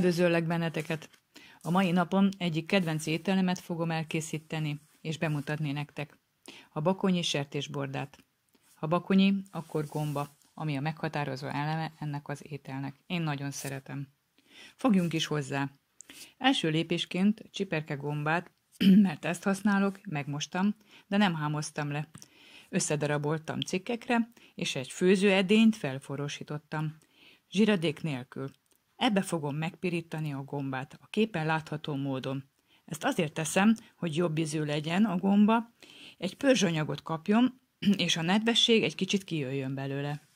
Üdvözöllek benneteket! A mai napon egyik kedvenc ételemet fogom elkészíteni és bemutatni nektek. A bakonyi sertésbordát. Ha bakonyi, akkor gomba, ami a meghatározó eleme ennek az ételnek. Én nagyon szeretem. Fogjunk is hozzá. Első lépésként csiperke gombát, mert ezt használok, megmostam, de nem hámoztam le. Összedaraboltam cikkekre, és egy főzőedényt felforosítottam. Zsiradék nélkül. Ebbe fogom megpirítani a gombát, a képen látható módon. Ezt azért teszem, hogy jobb ízű legyen a gomba, egy pörzsanyagot kapjon, és a nedvesség egy kicsit kijöjjön belőle.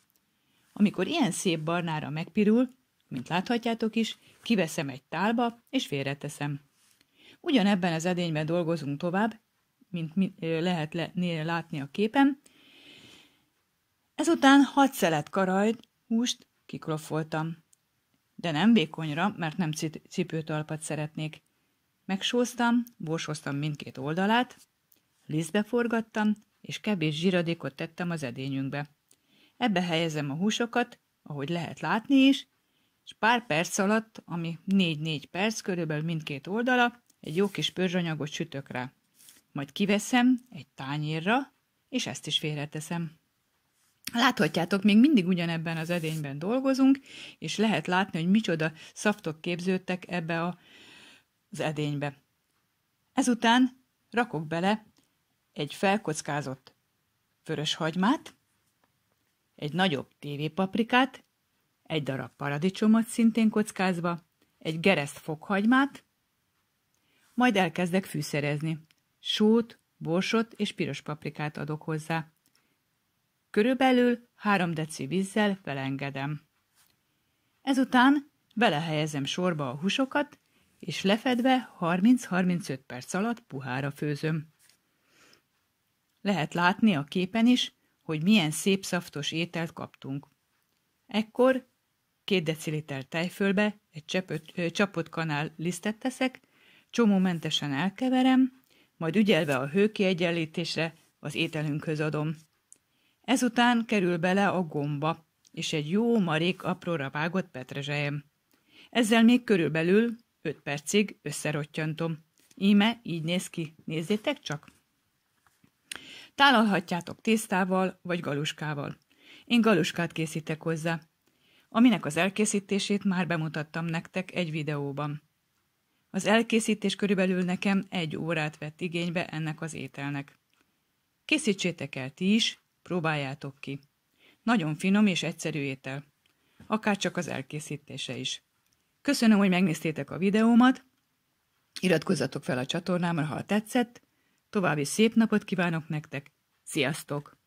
Amikor ilyen szép barnára megpirul, mint láthatjátok is, kiveszem egy tálba, és félreteszem. Ugyanebben az edényben dolgozunk tovább, mint lehet látni a képen. Ezután 6 szelet karajt, húst kikrofoltam de nem vékonyra, mert nem cipőtalpat szeretnék. Megsóztam, borsoztam mindkét oldalát, lisztbe forgattam, és kevés zsiradékot tettem az edényünkbe. Ebbe helyezem a húsokat, ahogy lehet látni is, és pár perc alatt, ami 4-4 perc körülbelül mindkét oldala, egy jó kis pörzsanyagot sütök rá. Majd kiveszem egy tányérra, és ezt is félreteszem. Láthatjátok, még mindig ugyanebben az edényben dolgozunk, és lehet látni, hogy micsoda szaftok képződtek ebbe a, az edénybe. Ezután rakok bele egy felkockázott vörös hagymát, egy nagyobb tévépaprikát, egy darab paradicsomot szintén kockázva, egy gereszt fokhagymát, majd elkezdek fűszerezni. Sót, borsot és piros paprikát adok hozzá. Körülbelül három deci vízzel felengedem. Ezután belehelyezem sorba a húsokat, és lefedve 30-35 perc alatt puhára főzöm. Lehet látni a képen is, hogy milyen szép szaftos ételt kaptunk. Ekkor két deciliter tejfölbe egy csepöt, ö, csapott kanál lisztet teszek, csomómentesen elkeverem, majd ügyelve a hőkiegyenlítésre az ételünkhöz adom. Ezután kerül bele a gomba, és egy jó marék apróra vágott petrezselyem. Ezzel még körülbelül 5 percig összerottyantom. Íme így néz ki, nézzétek csak! Tálalhatjátok tésztával vagy galuskával. Én galuskát készítek hozzá, aminek az elkészítését már bemutattam nektek egy videóban. Az elkészítés körülbelül nekem egy órát vett igénybe ennek az ételnek. Készítsétek el ti is, Próbáljátok ki. Nagyon finom és egyszerű étel. Akár csak az elkészítése is. Köszönöm, hogy megnéztétek a videómat. Iratkozzatok fel a csatornámra, ha tetszett. További szép napot kívánok nektek. Sziasztok!